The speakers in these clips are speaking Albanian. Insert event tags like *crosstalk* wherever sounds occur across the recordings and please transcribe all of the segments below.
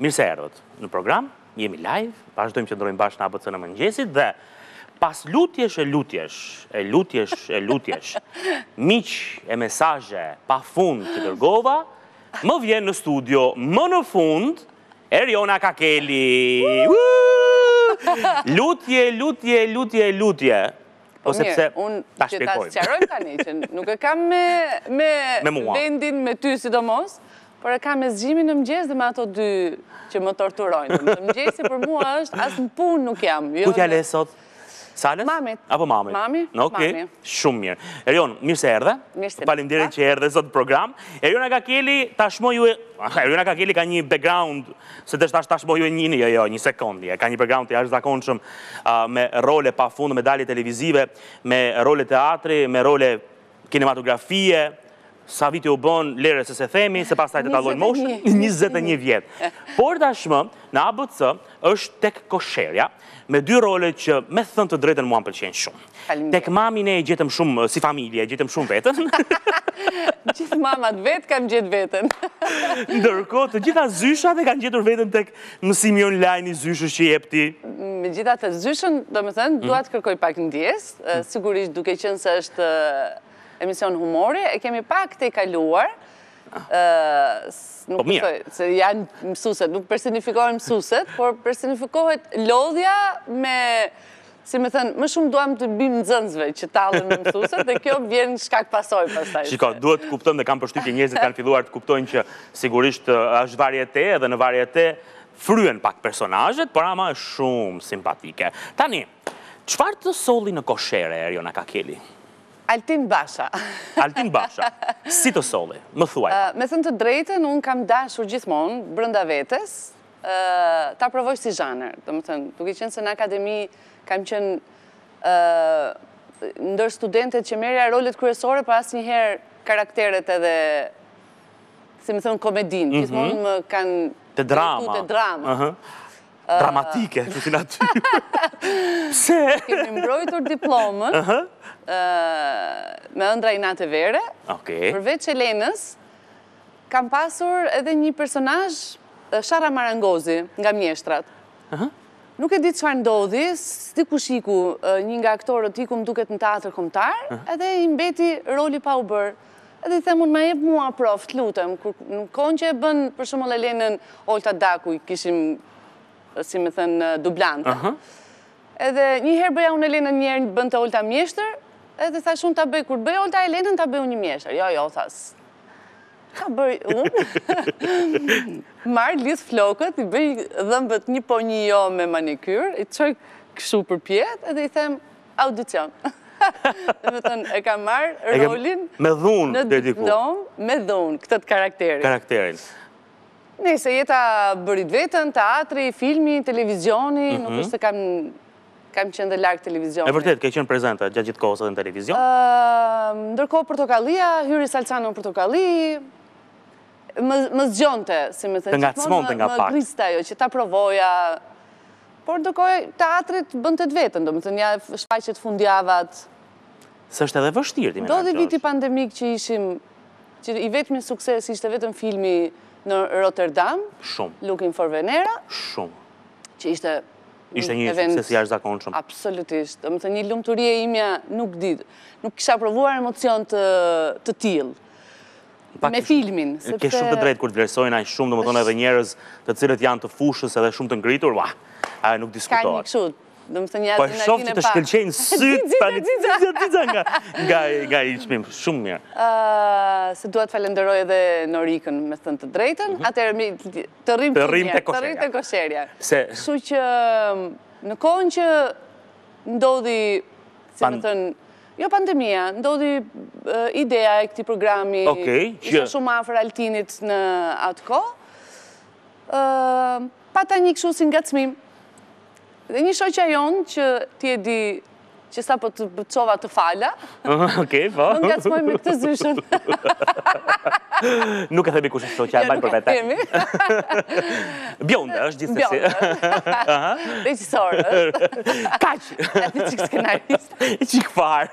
Mirë se erdhët në program, jemi live, pashtojmë që ndrojmë bashkë në ABC në mëngjesit dhe pas lutjesh e lutjesh, e lutjesh e lutjesh, *laughs* miq e mesaje pa fund të dërgova, më vjen në studio më në fund, Eriona Kakeli. Lutje, lutje, lutje, lutje. Po sepse unë ta shpjegoj. Ta tani që nuk e kam me me *laughs* vendin me ty sidomos. do mosë, Por e ka me zgjimin në mëgjes dhe me ato dy që më torturojnë. Në mëgjesi për mua është asë në punë nuk jam. Jo Kujtë jale e sot? Salës? Mami. Apo mami? Mami. Në oke, shumë mirë. Erion, mirë se erdhe. Mirë se erdhe. Palim dire që erdhe sot program. Eriona ka keli tashmo ju e... Eriona ka ka një background, se të shtash tashmo ju e njini, jo jo, një sekundi. Ka një background të jashtë zakonëshëm me role pa fundë, me dalje televizive, me role teatri, me role kinematografie, sa viti u bën lere se se themi, se pas taj të taloj moshën, 21 vjetë. Por tashmë, në ABC, është tek kosherja, me dy role që me thënë të drejtën mua më pëllqenë shumë. Tek mamin e gjetëm shumë, si familje, gjetëm shumë vetën. *laughs* Gjithë mamat vetë kam gjetë vetën. *laughs* Ndërko, të gjitha zyshat e kam gjetur vetën tek mësimi online i zyshës që jepti. Me gjitha të zyshën, do me thënë, mm. duat kërkoj pak në diesë, mm. sigurisht duke qënë se është emision humori, e kemi pak të i kaluar. Po mirë. Janë mësuset, nuk personifikohen mësuset, por personifikohet lodhja me... Si me thënë, më shumë duham të bimë në që talën në dhe kjo vjen shkak pasoj pasaj. Shiko, duhet të kuptëm dhe kam përshtyp që njëzit kanë filluar të kuptojnë që sigurisht është varje te edhe në varje te fryen pak personajet, por ama është shumë simpatike. Tani, qëfar të soli në koshere, Eriona Kakeli? Altin Basha. Altin Basha, si të soli, më thuaj. Me thënë të drejten, unë kam dashur gjithmonë brënda vetës, ta provoj si zhaner, të më thënë, duke qenë se në akademi kam qenë ndër studentet që merja rolet kryesore, pa asë njëherë karakteret edhe, si më thënë, komedin, mhm. gjithmonë më kanë... Të drama. Të drama. Dramatike, të të natyru. Se? Kemi mbrojtur diplomën, me ëndra i natë vere. Përveç Elenës, kam pasur edhe një personaj, Shara Marangozi, nga mjeshtrat. Nuk e ditë që ndodhi, s'ti ku shiku një nga aktorët i ku më duket në teatrë komtar, edhe i mbeti roli pa u bërë. Edhe i themun, ma jep mua prof, të lutëm, në konë që e bën për shumë Elenën Olta i kishim, si me thënë, dublante. Edhe një herë bëja unë Elenën njerë në bën të Olta Mjeshtër, edhe sa shumë të bëj, kur bëj o taj lenën të bëj unë një mjeshtër, jo, jo, thas, ka bëj unë, *laughs* Marë, lisë flokët, i bëj dhëmbët një po një jo me manikyr, i të këshu për pjetë, edhe i them audicion. *laughs* Dhe me thënë, e ka marë rolin me dhunë, dhe diku. Me dhunë, këtët karakterin. Karakterin. Nëjse, jeta bërit vetën, teatri, filmi, televizioni, nuk mhm. është se kam kam qenë dhe larkë televizion. E vërtet, ke qenë prezenta gjatë gjithë kohës edhe në televizion? Ndërko Portokalia, Hyri Salcano në Portokali, më zgjonte, si me të nga të smonte nga pak. Më grista jo, që ta provoja, por ndërkoj, teatrit bënd të të vetën, do më të nja shpajqet fundjavat. Së është edhe vështirë, Do dhe viti pandemik që ishim, që i vetëmi sukses ishte vetëm filmi në Rotterdam, Shumë. Looking for Venera. Shumë. Që ishte ishte një se si ashtë shumë. Absolutisht, më të një lumë të rije imja nuk didë, nuk kisha provuar emocion të tilë, me filmin. Ke shumë të drejtë kur të vlerësojnë, ajë shumë, dhe më tonë edhe njerës të cilët janë të fushës edhe shumë të ngritur, wa, aje nuk diskutohet. Ka një këshut, dhe më thënë një po, adrenalin e pak. Pa shofë që të shkelqenë *laughs* sytë, tani cizja, cizja nga i qmimë, shumë mirë. Se duhet falenderoj edhe Norikën, me thënë të drejten, mhm. atërë të rrim të rrim të kosherja. Su që në kohën që ndodhi, si më thënë, Jo pandemija, ndodhi ideja e këti programi, isha shumë afer altinit në atë kohë, pa ta një këshu si nga cmim, Dhe një shoqja jonë që ti e di që sa për po të bëqova të falja. *laughs* Okej, po. Në nga të me këtë zyshën. *laughs* Nuk e themi kush është shoqja, jo, bajnë për vete. Nuk e kemi. *laughs* Bjonda është gjithë të si. Bjonda. Dhe që është. Kaq. E të qikë skenarist. Qikë farë.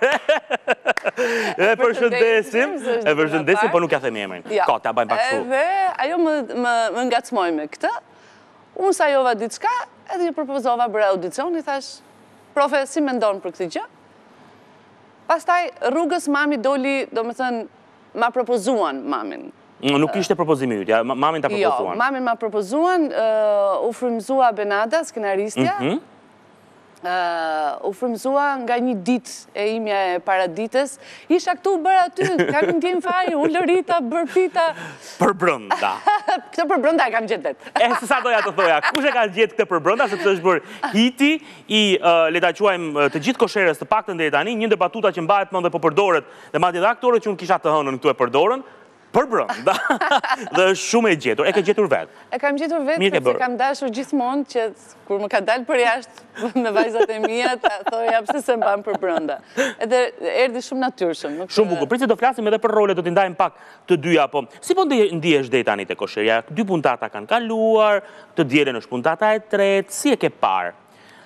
E përshëndesim, e përshëndesim, po nuk ja themi emrin. Ko, ta bajnë pak Dhe Ajo më ngacmoj me këtë, unë sa jova ditë shka, edhe një propozova bërë audicion, i thash, profe, si me ndonë për këti gjë? Pastaj, rrugës mami doli, do me thënë, ma propozuan mamin. Nuk ishte propozimi ju, mamin ta jo, propozuan? Jo, mamin ma propozuan, u frimzua Benada, skenaristja, mhm u frimzua nga një dit e imja e paradites. Isha këtu bërë aty, kam në tjenë fajë, u lërita, bërpita. Për brënda. *laughs* Këtë për brënda e kam gjithë vetë. E se sa doja të thoja, kushe ka gjithë këtë për brënda, sepse është bërë hiti i leta quajmë të gjithë kosherës të pak të ndetani, tani, një debatuta që mbajtë më dhe po përdoret, dhe madhje edhe aktore që unë kisha të hënë në këtu e përdoren, Për brënda, *laughs* dhe shumë e gjetur, e ke gjetur vetë. E kam gjetur vetë, përse kam dashur gjithmonë që kur më ka dalë për jashtë *laughs* me vajzat e mija, ta thoja pëse se mbam për brënda. Edhe erdi shumë natyrshëm. Shumë bukur, përse të do flasim edhe për role, do t'indajm pak të dyja, po si po ndihesh dhe i tani të kosherja? Dy puntata kanë kaluar, të djelen është puntata e tretë, si e ke parë?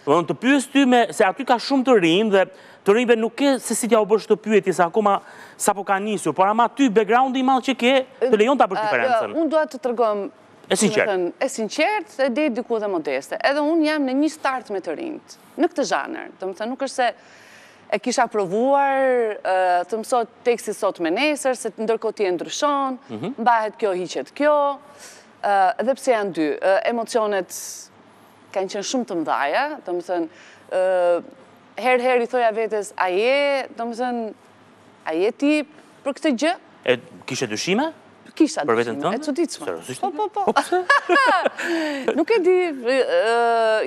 Të pysë ty me, se aty ka shumë të rinë dhe të rinjve nuk ke se si tja u bërsh të pyetje sa akoma sa po ka njësur, por ama ty background i malë që ke të lejon të apërsh diferencen. Unë doa të tërgohem e sinqert, e sinqertë, e dhe diku dhe modeste. Edhe unë jam në një start me të rinjtë, në këtë zhanër. Të më thë nuk është se e kisha provuar të mësot teksti sot me nesër, se të ndërkot ti e ndryshon, mhm. mbahet kjo, hiqet kjo, dhe pse janë dy. Emocionet kanë qenë shumë të mdhaja, të më thënë, herë herë i thoja vetës, a je, do më thënë, a je ti për këtë gjë? E kishe dushime? Kisha dushime, e që ditë shumë. Po, po, po. po *laughs* Nuk e di,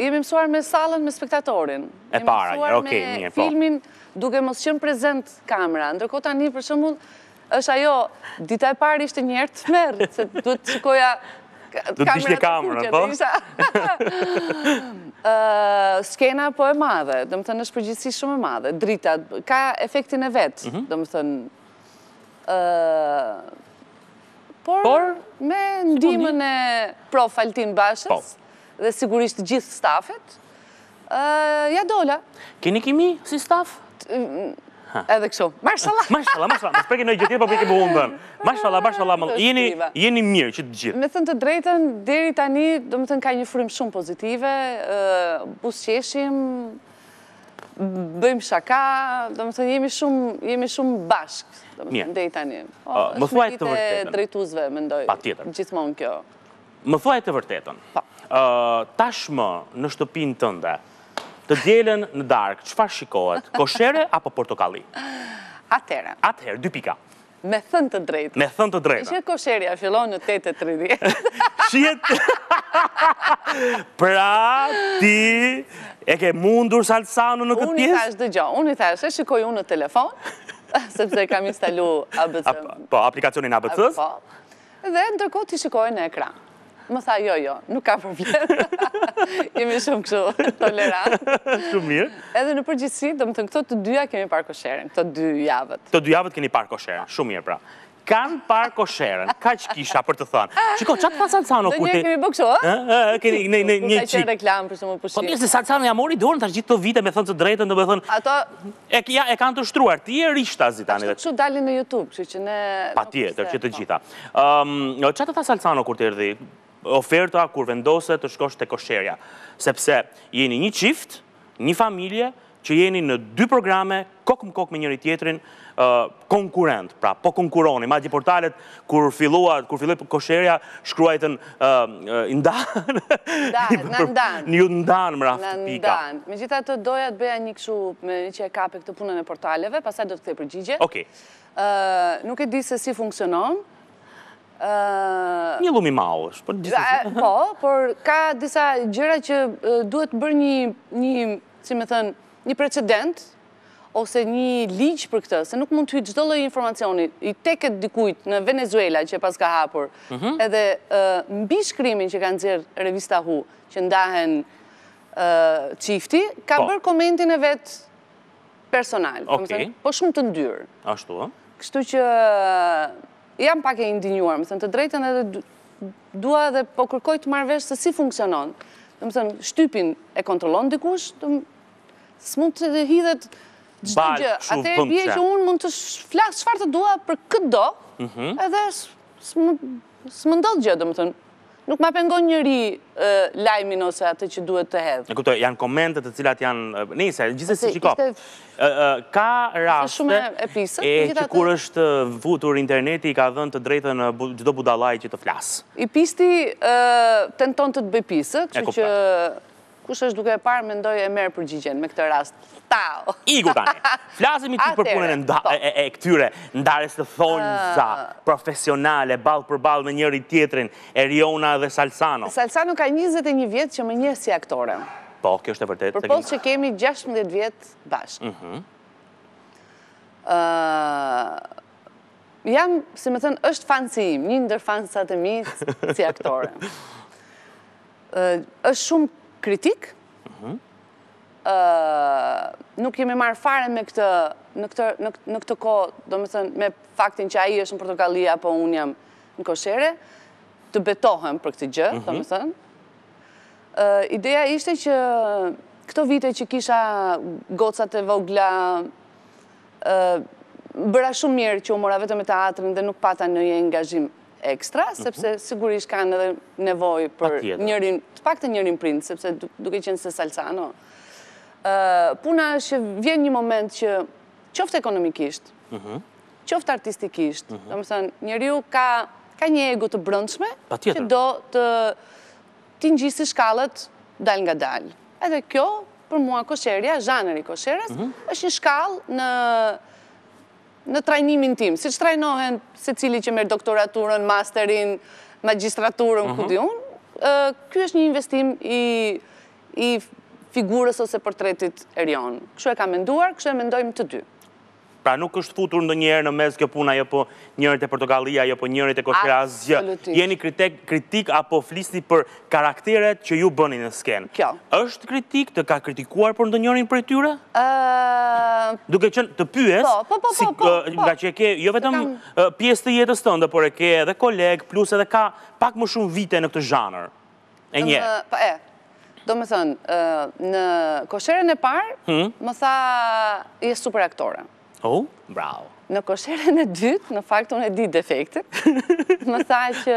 jemi mësuar me salën me spektatorin. E para, oke, mirë, po. Jemi mësuar me filmin duke mos qënë prezent kamera, ndërkota një për shumë mund, është ajo, dita e parë ishte njërë të merë, se duhet të shikoja kamerat të po. kuqet. *laughs* *laughs* skena po e madhe, dhe më thënë është përgjithsi shumë e madhe, drita, ka efektin e vetë, mhm. dhe më thënë, por me po ndimën e prof Altin Bashës, po. dhe sigurisht gjithë stafet, ja dola. Keni kimi si staf? edhe kështu. Mashallah. *laughs* Mashallah, mashallah. Mos pergjë në gjë tjetër, po bëkë bundën. Mashallah, mashallah. Jeni jeni mirë që të gjithë. Me thënë të drejtën, deri tani, domethënë ka një frymë shumë pozitive, ë buzqeshim, bëjmë shaka, do më thënë jemi shumë, jemi shumë bashkë, do më thënë dhejta një. Më thuaj të vërtetën. drejtuzve, më Pa tjetër. Gjithmonë kjo. Më thuaj të vërtetën. Pa. Po. Tashmë në shtëpinë tënde, të djelen në darkë, qëfar shikohet, koshere apo portokali? Atere. Atere, dy pika. Me thënë të drejtë. Me thënë të drejtë. Shjetë kosheria, fillon në 8.30. të *laughs* Pra, ti, e ke mundur salsanu në këtë pjesë? Unë i thashtë dë gjo, unë i thashtë, e shikoj unë në telefon, *laughs* sepse kam instalu ABC. Po, aplikacionin ABC-ës? Po, dhe ndërkot i shikoj në ekran. Më tha, jo, jo, nuk ka problem. Jemi *laughs* shumë kështu tolerant. *laughs* Shumë mirë. Edhe në përgjithsi, do më thënë, këto të dyja kemi parë kosherën, këto dy javët. Të dy javët keni parë kosherën, shumë mirë pra. Kanë parë kosherën, ka që kisha për të thënë. Qiko, ah! të pa Sansano kur ti... Dhe *laughs* një kemi bëkësho, a? Keni një qikë. Kur ka qenë reklamë për më pushirë. Po mirë se Sansano ja mori dorën, të gjithë të vite me thënë të drejtën dhe me thënë... Ato... E kanë të shtruar, ti e rishta zitani. Ashtë të që dalin në Youtube, që që ne... Pa tjetër, që të gjitha. Qatë pa Sansano kur ti erdi, oferta kur vendose të shkosh të kosherja. Sepse jeni një qift, një familje, që jeni në dy programe, kokë më kokë me njëri tjetrin, konkurent, pra po konkuroni. Ma gjithë portalet, kur filluat, kur filluat kosherja, shkruajtën ndanë. *laughs* në ndanë. Një ndanë, më të pika. Ndanë, me gjitha të doja të beja një këshu me një që e kape këtë punën e portaleve, pasaj do të këtë përgjigje. Oke. Nuk e di se si funksionon, Një lumi malë është, për disa... Po, por ka disa gjëra që duhet bërë një, një, si me thënë, një precedent, ose një ligjë për këtë, se nuk mund të hytë gjithë lojë informacionit, i teket dikujt në Venezuela që pas ka hapur, mhm. edhe mbi shkrymin që kanë zirë revista Hu, që ndahen qifti, ka po. bërë komentin e vetë personal, po shumë të ndyrë. Ashtu, a? Kështu që jam pak e indinjuar, më thënë të drejten edhe dua dhe po kërkoj të marrë vesh se si funksionon. Më thënë, shtypin e kontrolon dikush, së mund të hidhet gjithë gjë. Ate e bje që unë mund të flasë qëfar të dua për këtë do, mhm. edhe së më ndodhë gjë, dhe më thënë, Nuk ma pengon njëri lajmin ose atë që duhet të hedhë. Në kuptoj, janë komentet të cilat janë... Nisa, gjithës si qiko. Ka raste e që kur është vutur interneti i ka dhënë të drejtën gjithdo budalaj që të flasë. I pisti tenton të të bëj pisë, që që kush është duke e parë, mendoj e merë përgjigjen me këtë rast. Tao! Igu tani, flasëm i *laughs* për punën e këtyre, ndarës të thonjë za, ah. profesionale, balë për balë me njëri tjetrin, Eriona dhe Salsano. Salsano ka 21 vjetë që më një si aktore. Po, kjo është e përtet. Për posë që kemi 16 vjetë bashkë. Mhm. Ah, jam, si më thënë, është fanë si im, një ndër fanë sa të mi si aktore. *laughs* Ah, është shumë kritik, nuk jemi marë fare me këtë, në këtë ko, do me thënë, me faktin që aji është në Portugalia, apo unë jam në koshere, të betohem për këtë gjë, do me mhm. thënë. Ideja ishte që këto vite që kisha gocat e vogla, bëra shumë mirë që u mora vetëm e teatrën dhe nuk pata në e ekstra, mhm. sepse sigurisht kanë edhe nevoj për njërin, të pak të njërin print, sepse duke qenë se salsano. Puna është që vjen një moment që qoftë ekonomikisht, mhm. qoftë artistikisht, mhm. dhe më thënë, njëri ju ka një ego të brëndshme, që do të t'ingjisi shkallët dal nga dal. Edhe kjo, për mua kosherja, janëri kosherës, është një shkallë në në trajnimin tim, si që trajnohen se cili që merë doktoraturën, masterin, magistraturën, këtë mhm. di unë, kjo është një investim i figurës ose portretit e rionë. Kështë e ka menduar, kështu e mendojmë të dy. Pra nuk është futur ndë njerë në mes kjo puna, jo po njërët e Portugalia, jo po njërët e Koshkiraz, jeni kritik apo flisni për karakteret që ju bëni në skenë. Kjo. Êshtë kritik të ka kritikuar për ndë njërën për tyre? Dukë e qënë të pyes, po, po, po, nga që e ke, jo vetëm pjesë të jetës të ndë, por e ke edhe kolegë, plus edhe ka pak më shumë vite në këtë zhanër. E nje. Pa e. Do me thënë, në kosherën e parë, hmm? më tha, jesë super aktore. Oh, bravo. Në kosherën e dytë, në fakt, unë e di defektit. *laughs* Më tha që,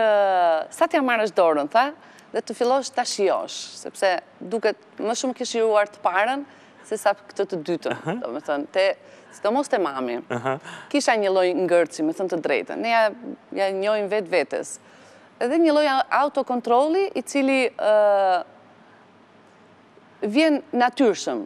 sa t'ja marrë është dorën, tha, dhe të fillosh t'a shiosh, sepse duket më shumë këshiruar të parën, se sa këtë të dytën, do thënë, te, së të mos të mami, kisha një loj ngërci, me thënë të drejtën, ne ja, ja vetë vetës, edhe një loj autokontroli, i cili vjen natyrshëm,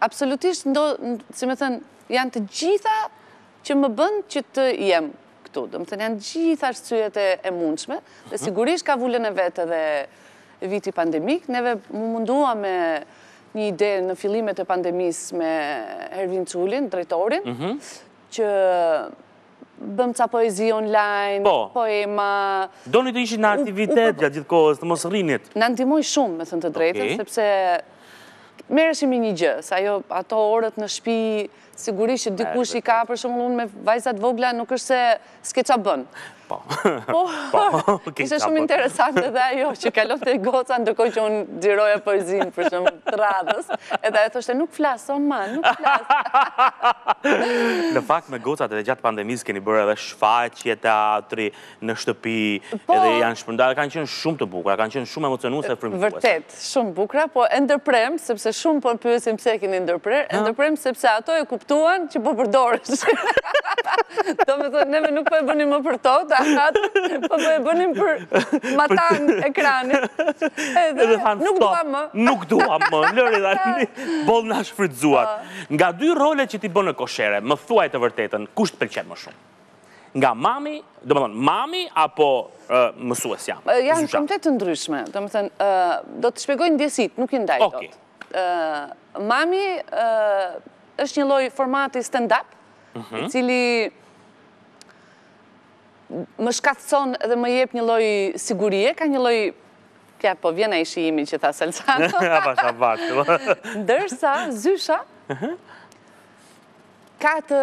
absolutisht ndo, si me thënë, janë të gjitha që më bënd që të jem këtu. Dëmë thënë, janë gjitha shë e mundshme, dhe sigurisht ka vullën e vetë dhe viti pandemik. Neve mu mundua me një ide në filimet e pandemis me Hervin Cullin, drejtorin, mhm. që bëm ca poezi online, po. poema... Do një të ishi në aktivitet, gjatë gjithë kohës, të mos rinit. Në antimoj shumë, me thënë të drejtën, sepse Mere shimi një gjë, sa jo ato orët në shpi sigurisht që dikush i ka, për unë me vajzat vogla, nuk është se s'ke qa bënë. Po. *laughs* po, po, *laughs* Kështë qa bënë. shumë interesant edhe ajo, që kalon të i goca, ndërkoj që unë gjiroja poezin, për shumë, të radhës, edhe ajo thoshte, nuk flasë, o ma, nuk flasë. *laughs* Në fakt, me gocat edhe gjatë pandemisë, keni bërë edhe shfaqje teatri në shtëpi, po. edhe janë shpërndarë, kanë qenë shumë të bukra, kanë qenë shumë emocionu se frimë Vërtet, shumë bukra, po ndërprem, sepse shumë po keni ndërprem sepse ato e ftuan që po përdorës. *laughs* Do me thotë, neve nuk po e bënim më për totë, atë, po po e bënim për *laughs* matan ekranit. Edhe thanë, stop, nuk dua më, lëri dhe një, *laughs* bol në po. Nga dy role që ti bënë në koshere, më thuaj të vërtetën, kusht për më shumë? Nga mami, do me thonë, mami apo mësues jam? Janë shumë të ndryshme, do me thonë, do të shpegojnë djesit, nuk jë ndajtot. Mami, është një loj formati stand-up, i mhm. cili më shkatëson dhe më jep një loj sigurie, ka një loj, kja po vjena ishi imi që tha Salsanto, A pa shabat, Ndërsa, zysha, mhm. ka të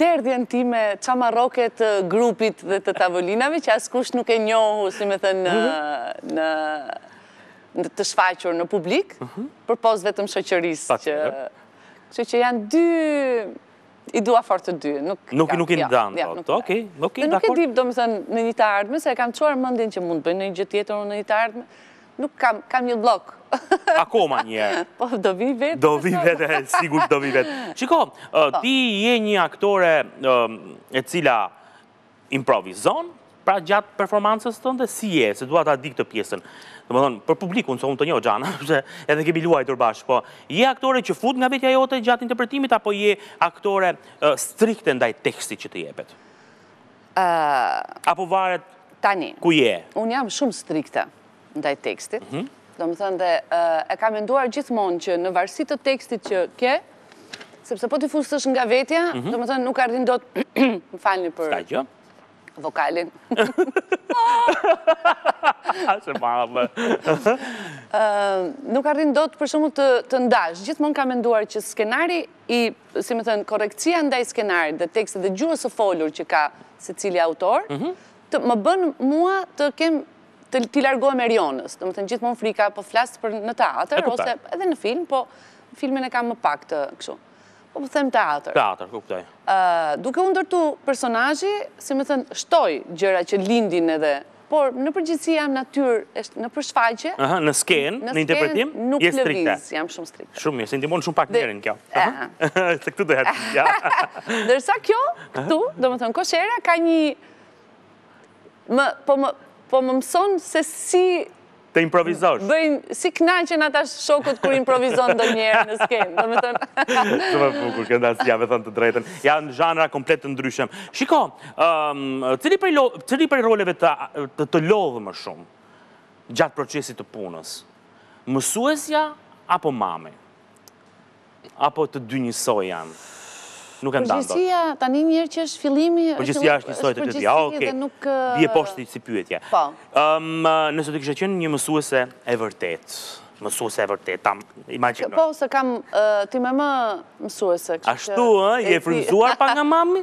derdhjen ti me qama grupit dhe të tavolinave, që asë kush nuk e njohu, si me thënë, në mhm. të shfaqur në publik, për posë vetëm shoqëris që Kështë që janë dy... I dua farë të dy, nuk... Nuk i nuk i në danë, të ok, nuk i dakor. Nuk i dip, do më thënë, në një të ardhme, se kam qërë mëndin që mund të bëjnë në një gjithë tjetër në një të ardhme, nuk kam një blok. *laughs* Ako ma një? Po, do vi vetë. Do vi vetë, sigur do vi vetë. Qiko, *laughs* po. ti je një aktore e cila improvizon, pra gjatë performansës të si je, se duha ta dikë të pjesën dhe më thonë, për publikun, së unë të njohë gjana, *laughs* edhe kemi luajtur bashkë, po, je aktore që fut nga vetja jote gjatë interpretimit, apo je aktore strikte ndaj tekstit që të jepet? Apo varet... Tani, unë jam shumë strikte ndaj tekstit, mhm. do më thënë dhe e kam enduar gjithmonë që në varsit të tekstit që ke, sepse po të fustësh nga vetja, mhm. do më thënë nuk ardhin do të *clears throat* më falni për vokalin. Se *laughs* madhe. *laughs* Nuk ardhin do të përshumë të ndash. Gjithmon ka menduar që skenari i, si me thënë, korekcija ndaj skenari dhe tekste dhe gjuës o folur që ka se cili autor, mhm. të më bënë mua të kemë të t'i largohë me rionës, të më të në gjithë mund frika për po flasë për në teater, ose edhe në film, po filmin e kam më pak të këshu. Po më them teatr. Teatr, kuptoj. Ëh, duke u ndërtu personazhi, si më thën, shtoj gjëra që lindin edhe, por në përgjithësi jam natyrë, në përshfaqje. Ëh, në skenë, në interpretim, je strikt. Jam shumë strikte. Shumë mirë, sentimon shumë pak mirën kjo. Ëh. *laughs* Se këtu dhe hat. Ja. *laughs* kjo, këtu, domethën koshera ka një më po më po më mëson se si Të improvizosh. Bëjnë, si knaqen ata shokët kur improvizon do njerë në skenë. *laughs* Shumë e fukur, kënda si jave thënë të drejten. Ja, në zhanra komplet të ndryshem. Shiko, cili prej roleve të të lodhë më shumë gjatë procesit të punës? Mësuesja apo mame? Apo të dy njësoj janë? nuk e ndanë. Përgjësia ta një njërë që është fillimi... Përgjësia është një sojtë të të të të të të të të të të të të të të të të mësuse e vërtet, tam, imaginë. Po, se kam, ti me më mësuese. Ashtu, je frimzuar pa nga mami?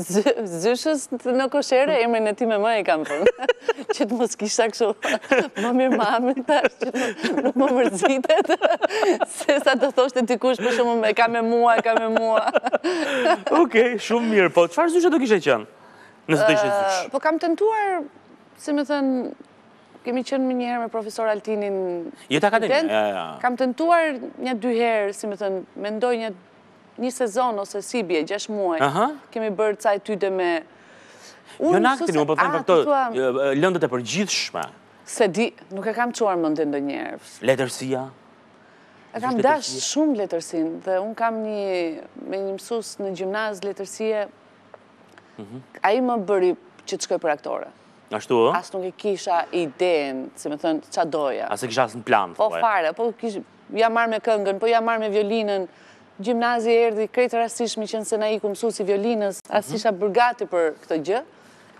*laughs* Zyshës në koshere, e në ti me më e kam përnë. *laughs* Që të mësë kisha kështu, më *laughs* mirë mami, ta, që të më mërzitet, se sa të thoshtë të tikush, për shumë, e kam e mua, e kam e mua. Okej, shumë mirë, po, qëfar zyshë do kishe qënë? Nësë të ishe zyshë? Po, kam tentuar, si me thënë, kemi qënë më njëherë me profesor Altinin jetë akademin, Kam të nëtuar një dy herë, si me thënë, me ndoj një një sezon ose si gjesh muaj, kemi bërë caj ty dhe me... Jo në aktin, më po për të lëndët e për Se di, nuk e kam quar më ndinë dhe njerë. Letërsia? E kam dash shumë letërsin, dhe unë kam një, me një mësus në gjimnaz, letërsie, mhm. a i më bëri që të shkoj për aktore. Ashtu o? Asë nuk e kisha idem, se me thënë, qa doja. Asë e kisha asë në plan, të pojë? Po fare, po kisha, ja marrë me këngën, po ja marrë me violinën. Gjimnazi e erdi, krejtë rastish mi qenë se na i ku mësu si violinës, asë mhm. bërgati për këtë gjë.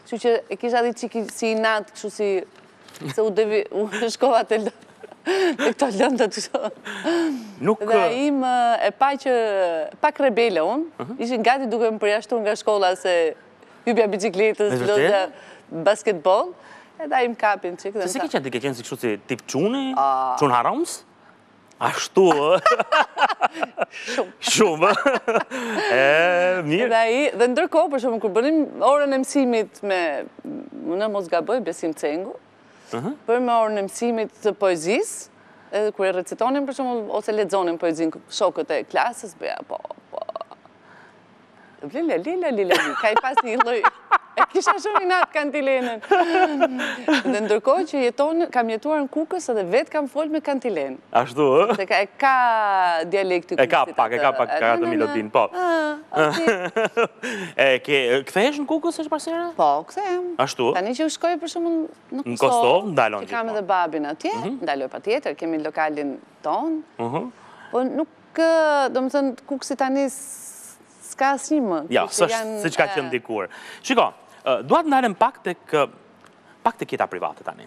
Që që e kisha di që si i natë, këshu si, se u devi, u *laughs* shkova të lë... të këto lëndë të shumë. Dhe im e pa që, pak rebele unë, mhm. ishin gati duke më përjashtu nga shkolla se hybja bicikletës, basketbol, edhe a im kapin qikë dhe në Se si ke qenë, ti ke qenë si kështu si tip quni, qun haroms? Ashtu, e? *laughs* Shumë. Shumë. *laughs* E, mirë. Dhe ndërko, për shumë, kur bënim orën e mësimit me... Më në mos gaboj, besim të cengu. Për me orën e mësimit të poezis, edhe kur e recitonim, për shumë, ose ledzonim poezin shokët e klasës, bëja, po, Lila, Lila, Lila, ka i pas një loj. E kisha shumë i natë kantilenën. Dhe ndërkoj që jeton, kam jetuar në kukës edhe vetë kam folë me kantilenë. Ashtu, e? Dhe ka e ka dialekt të E ka pak, e ka pak ka të milotinë, po. Ah, *laughs* e ke, këthe esh në kukës është parësera? Po, këthe Ashtu? Ta që u shkoj për shumë në Kosovë. Në Kosovë, ndalon që. Që kam edhe babin atje, mhm. ndaloj pa tjetër, kemi lokalin tonë. Mhm. Po nuk, do më thënë, kukësit tani s'ka asni më. Ja, s'është si që ka që ndikur. Shiko, duat në darën pak të kë... Pak të kjeta private tani.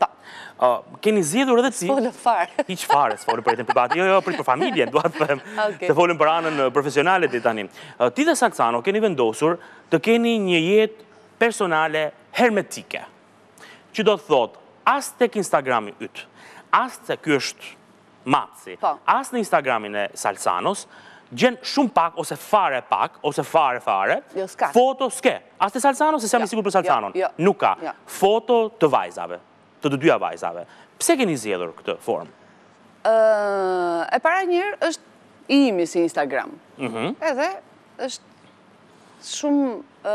Keni zjedur edhe si... Sfolën farë. *laughs* Iq farë, sfolën për e private. Jo, jo, për familjen, duat të them. *laughs* folën për anën profesionalit i tani. Ti dhe Saksano keni vendosur të keni një jetë personale hermetike. Që do të thotë, asë tek Instagrami ytë, asë të kështë është matësi, po. asë në Instagramin e Salsanos, gjenë shumë pak, ose fare pak, ose fare fare, jo, foto s'ke. As të Salcano, se se jam jo. i sigur për salsanon. Jo, Nuk ka. Foto të vajzave, të të dyja vajzave. Pse keni zjedhur këtë formë? E para njërë është imi si Instagram. Mhm. Edhe është shumë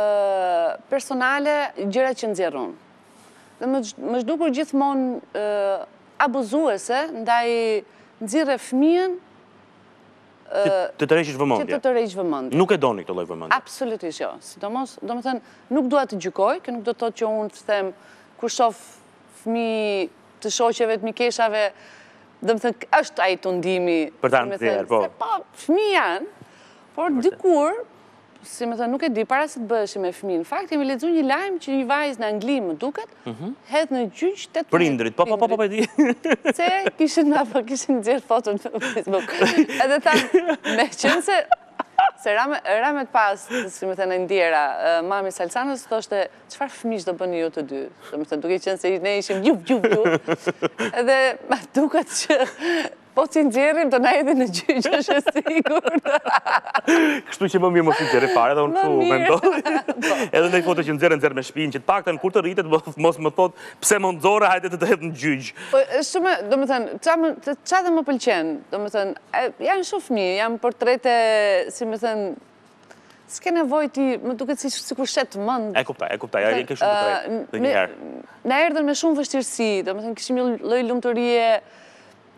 personale gjire që nëzjerun. Dhe më shdukur gjithmonë abuzuese, ndaj nëzire fëmijën të të reqish vëmëndja. Që të të reqish vëmëndja. Nuk e doni këtë loj vëmëndja. Absolutisht jo. Si do më thënë, nuk duat të gjykoj, kë nuk do të thotë që unë të them, kur shofë fmi të shoqeve të mikeshave, do më thënë, është ajtë të ndimi. Për të anë të tjerë, po. Se pa, fmi janë, por dykur, si me thënë, nuk e di, para se të bëshë me fëmi. Në fakt, jemi ledzu një lajmë që një vajzë në Anglimë më duket, mhm. hedhë në gjyqë të të të prindrit. Pa, po, pa, po, pa, po, pa, pa, di. *laughs* Se kishën në apë, kishën në gjithë fotën në Facebook. *laughs* Edhe ta, me qënë se... Se të pas, si me të në ndjera, mami Salsanës, të thoshte, qëfar fëmish do bëni ju të dy? Dhe me duke se ne ishim gjup, gjup. gjub. *laughs* Edhe duket që Po që nxjerim të na edhe në gjyqë është sigur. *laughs* Kështu që më mirë më si nxjerim pare, dhe unë që me ndoj. Edhe në foto që nxjerim nxjerim me shpinë, që të pakten kur të rritet, mos më thotë, pse më nxore hajde të të edhe në gjyqë. Po shumë, do më thënë, qa dhe më pëlqenë, do më thënë, janë shumë fmi, janë portrete, si më thënë, s'ke nevoj ti, më duke si si kur shetë mënd. E kupta, e kupta, ja i ke shumë dhe njëherë. Në erdhen me shumë vështirësi, do më thënë, këshim një lojë lumë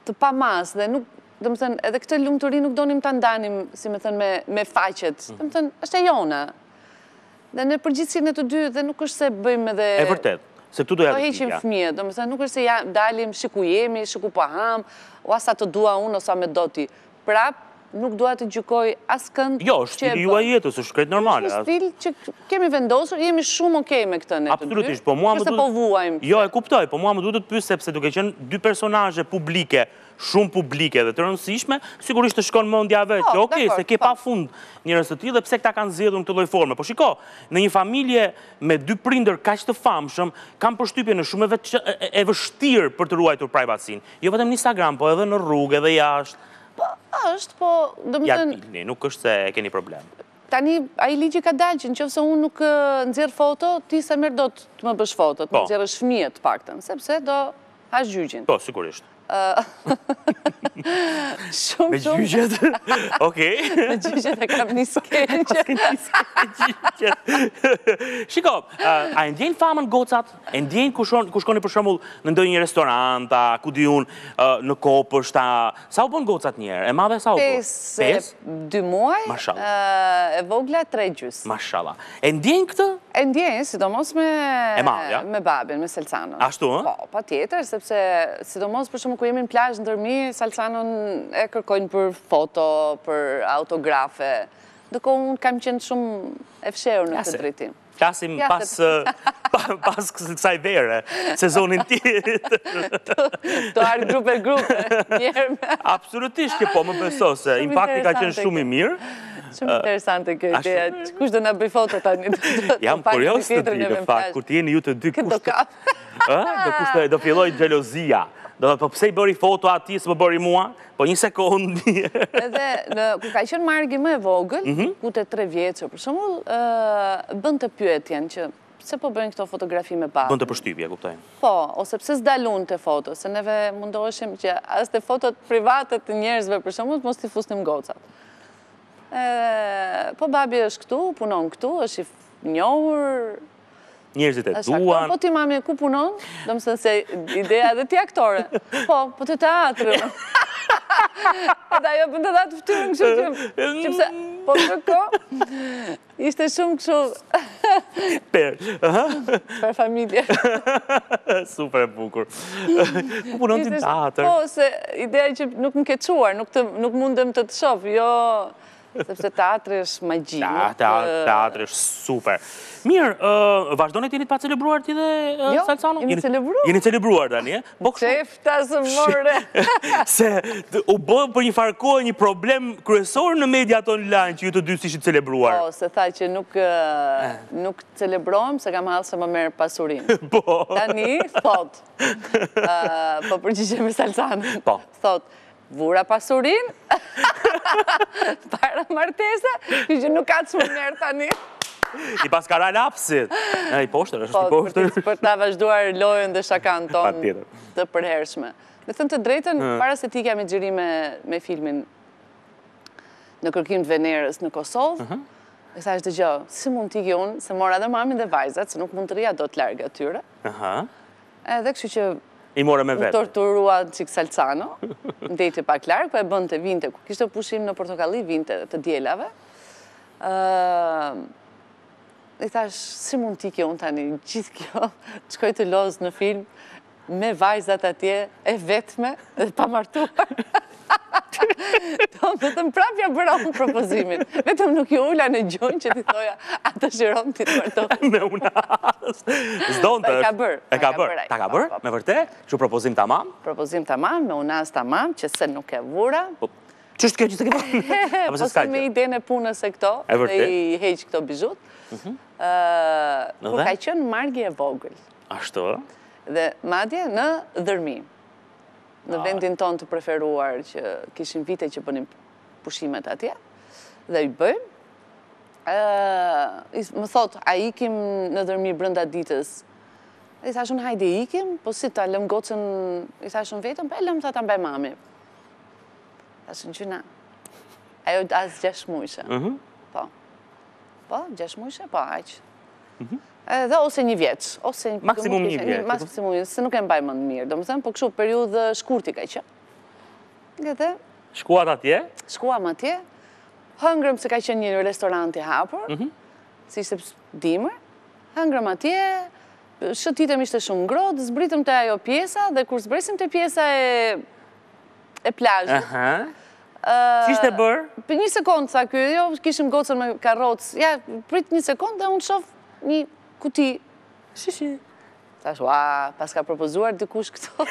të pa mas dhe nuk dhe më thënë, edhe këtë lumë të ri nuk donim të ndanim, si më thënë, me faqet. Dhe më thënë, është e jona. Dhe në përgjithsin e të dy, dhe nuk është se bëjmë edhe... E vërtet, se këtu do jatë të kja. Do heqim fëmijë, dhe më thënë, nuk është se dalim, shiku jemi, shiku pa po ham, o asa të dua unë, o sa me doti. Pra, nuk duhet të gjykoj asë këndë Jo, është stil juaj jetës, është krejtë normalë. është stil që kemi vendosur, jemi shumë okej me këtë në të dy. Absolutisht, po mua më duhet... Kërse po Jo, e kuptoj, po mua më duhet të pysë, sepse duke qenë dy personaje publike, shumë publike dhe të rëndësishme, sigurisht të shkonë më ndjave po, që, oke, se ke po. pa fund njërës të ti dhe pse këta kanë zjedhën të lojforme. Po shiko, në një familje me dy prinder ka që të famshëm, kam përshtypje në shumë e vështirë për të ruajtur privacin. Jo vetëm në Instagram, po edhe në rrugë, edhe jashtë. Po, është, po... Ja, pilni, nuk është se e keni problem. Tani, a i ligje ka dalë që në unë nuk nëzirë foto, ti se mërë do të më bësh foto, të po. nëzirë është fëmijët paktën, sepse do hashtë gjyqin. Po, sigurisht. *laughs* Me gjyqet? *laughs* Me gjyqet e kam një skeqe. *laughs* Shiko, a ndjenë famën gocat? E ndjenë ku shkoni për shumull në ndoj një restoranta, ku di unë në kopështa? Sa u bënë gocat njerë? E madhe sa u bënë? 5, 2 muaj. E vogla 3 gjysë. Mashallah. E ndjenë këtë? E ndjenë, sidomos me... E ja? Me babin, me Salsanon. Ashtu, ha? Po, pa tjetër, sepse sidomos për shumë ku jemi në plajsh në dërmi, Salsanon e kërkojnë për foto, për autografe. Dëko unë kam qenë shumë e fsheru në këtë dritim. Klasim pas kësaj vere, sezonin ti. Të arë grupe, grupe, *laughs* njërme. Absolutisht, këpo, më përso se impakti ka qenë shumë i mirë. Shumë interesante kjo ideja. Kush do në bëj foto të një? *laughs* Jam kurios të ti, dhe fakt, kur t'jeni ju të dy kushtë... *laughs* Do filloj gjelozia. Do dhe përse po i bëri foto ati, së më bëri mua, po një sekundi. *laughs* Edhe, në ku ka qënë margi më e vogël, mhm. ku të tre vjecë, për shumull, bënd të pyetjen që se po bëjnë këto fotografi me bakë. Bënd të përshtypje, kuptojnë. Po, ose pëse zdalun të foto, se neve mundohëshim që as të fotot private të njerëzve për shumë, mos të fusnim gocat po babi është këtu, punon këtu, është i njohur... Njerëzit e duan... Po ti mami, ku punon? Dëmë sënë se ideja dhe ti aktore. Po, po të teatrë. *laughs* Po da jo të datë fëtyrë në kështë qëmë. Po për ko... Ishte shumë kështë... Per... Per familje. *laughs* Super e bukur. *laughs* Ku punon ti në teatrë? Po, se ideja që nuk më keqëuar, nuk mundëm të të shofë, jo... Sepse teatri është magji. Da, teatri është super. Mirë, vazhdojnë e tjenit pa celebruar ti dhe Salcano? Jo, jeni celebruar. Jeni celebruar, Dani, e? Qefta së mërë. *laughs* Se u bëmë për një farkoj një problem kryesor në media online, që ju të dy si shi celebruar. Po, se tha që nuk celebrojmë, se kam halë se më merë pasurin. *laughs* Po. Dani, thot. Po, përgjishem me Salcano. Po. Thot vura pasurin, *laughs* para martese, që që nuk ka të shumë nërë tani. I pas kara lapsit. I poshtër, është po, i poshtër. Për ta vazhduar lojën dhe shakan *laughs* tonë të përhershme. Në thëmë të drejten, para se ti kemi gjëri me filmin në kërkim të Venerës në Kosovë, e sa është dëgjohë, si mund t'i gjonë, se mora dhe mamin dhe vajzat, se nuk mund të rria do t'largë atyre. Dhe kështë që i more me vetë. Në torturua në qikë salcano, në dejtë pak larkë, po e bëndë të vinte, ku kishtë të pushim në portokalli, vinte të djelave. I thash, si mund t'i kjo unë tani, gjithë kjo, qkoj *laughs* të lozë në film, me vajzat atje e vetme dhe pa martuar. të *laughs* vetëm prapja unë propozimin. Vetëm nuk ju ula në gjonë që ti thoja, a të ti të martuar. *laughs* Me una. Zdonë të është. E ka bërë. E ka bërë. Ta ka bërë, po, po, po. me vërte, që propozim të mamë. Propozim të mamë, me unas të mamë, që se nuk e vura. Që është kjo që të këpër? Po *laughs* se me ide në punës e këto, e i heqë këto bizut. Po ka qënë margje e vogëlë. Ashtu? dhe madje në dhërmi, në ah. vendin tonë të preferuar që kishim vite që bënim pushimet atje, dhe i bëjmë. Më thot, a ikim në dhërmi brënda ditës, i thashon hajde ikim, po si ta lëm gocën, i thashon vetëm, e lëm të ta mbaj mami. Thashon gjyna, ajo asë gjesh mujshë. Mhm. Po, po, gjesh mujshë, po, aqë. Mhm. Dhe ose një vjeç. Maksimum një vjeç. Maksimum një vjeç, se nuk e mbaj më në mirë, do më thëmë, po këshu periudhë shkurti ka që. Nga Shkuat atje? Shkuat atje. Hëngrëm se ka që një restorant i hapër, mhm. si ishte dimër. Hëngrëm atje, shëtitëm ishte shumë ngrot, zbritëm të ajo pjesa, dhe kur zbresim të pjesa e... e plajshë. Si shte bërë? Për një sekundë, sa kërë, jo, kishim gocën me karotës. Ja, prit një sekundë dhe unë shofë një ku ti... Shë shë. Ta shë, a, pas ka propozuar dikush këto.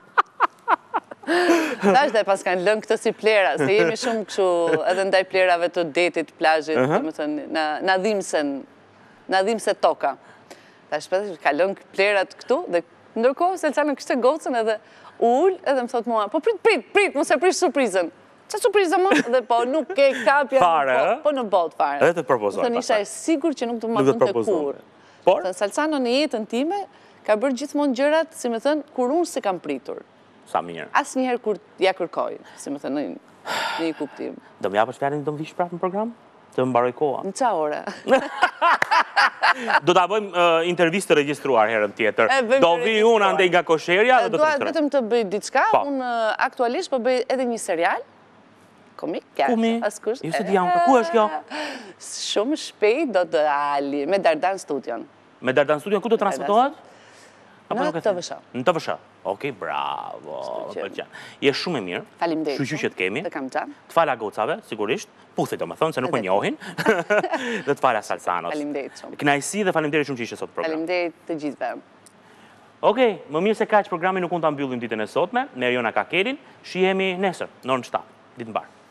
*laughs* Ta shë dhe pas kanë lënë këto si plera, se jemi shumë këshu edhe ndaj plerave të detit, plajit, të më thënë, në dhimësen, në dhimëse toka. Ta shë pas po ka lënë plerat këtu dhe ndërkohë se lëca në kështë e gocën edhe ullë edhe më thotë mua, po prit, prit, prit, mu se prish surprizën. Sa surprizë më, dhe po nuk ke kapja, po, po në botë fare. Dhe të propozojnë. Dhe të nisha e sigur që nuk të matën të kur. Por? Salsano në jetën time, ka bërë gjithmonë gjërat, si me thënë, kur unë se kam pritur. Sa mirë? Asë njëherë kur ja kërkoj, si me thënë, në një kuptim. Dhe më japë shperin, të më vishë prapë në program? Të më baroj koha? Në qa *laughs* Do t'a bëjmë intervjistë të registruar herën tjetër. Do vi unë ande nga kosherja dhe do të të të të të të të të të të të të të Kumi? Kumi? Askusht. Ju i janë, ku është kjo? *laughs* Shumë shpejt do të ali, me Dardan Studion. Me Dardan Studion, ku do të transportohet? Në të vësha. Në të vësha. Oke, bravo. Je shumë e mirë. Falim dhe. Shushu që të kemi. Të kam qanë. Të gocave, sigurisht. Puthe të më thonë, se nuk më njohin. *laughs* Dhe të salsanos. Falim dhe të shumë. Kënaj dhe falim dhe shumë që ishe sot program. Falim dhe të gjithë dhe. Oke, më mirë se ka që programin nuk unë të ambyllim ditën e sotme. Nërë jona Shihemi nesër, në në qëta. Ditë në barë.